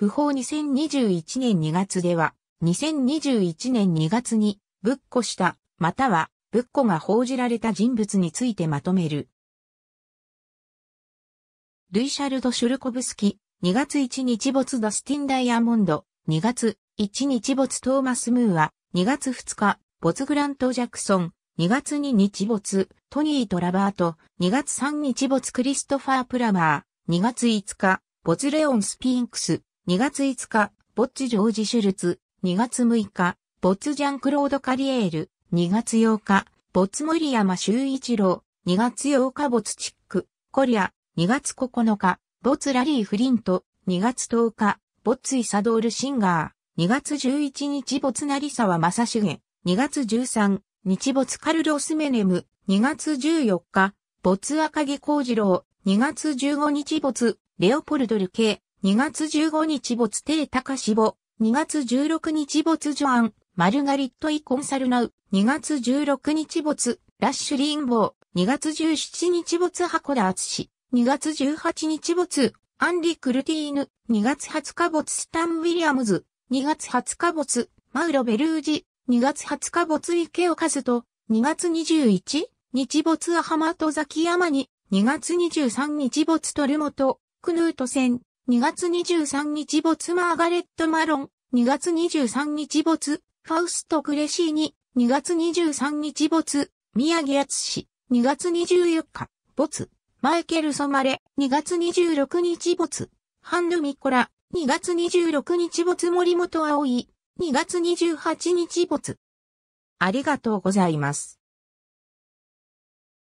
不法2021年2月では、2021年2月に、ぶっこした、または、ぶっこが報じられた人物についてまとめる。ルイシャルド・シュルコブスキ、2月1日没ダスティン・ダイヤモンド、2月1日没トーマス・ムーア、2月2日、没グラント・ジャクソン、2月2日没、トニートラバート、2月3日没クリストファー・プラマー、2月5日、没レオン・スピンクス、2月5日、ボッツジョージ・シュルツ、2月6日、ボッツジャン・クロード・カリエール、2月8日、ボッツ森山修一郎、2月8日ボッツチック、コリア、2月9日、ボツラリー・フリント、2月10日、ボッツイサドール・シンガー、2月11日ボツナリサワ・マサシゲ、2月13日ボツカルロス・メネム、2月14日、ボツ赤毛ジロウ、2月15日ボツ、レオポルドル・ケ、イ、2月15日没定高志母、2月16日没ジョアン、マルガリット・イ・コンサルナウ、2月16日没、ラッシュ・リンボー、2月17日没ハコダアツシ。2月18日没、アンリ・クルティーヌ、2月20日没スタン・ウィリアムズ、2月20日没、マウロ・ベルージ、2月20日没池岡津と2月21日没アハマトザキヤマニ、2月23日没トルモト、クヌート戦、2月23日没マーガレット・マロン、2月23日没、ファウスト・クレシーニ、2月23日没、宮城厚氏、2月24日、没、マイケル・ソマレ、2月26日没、ハンヌ・ミコラ、2月26日没森本葵、2月28日没。ありがとうございます。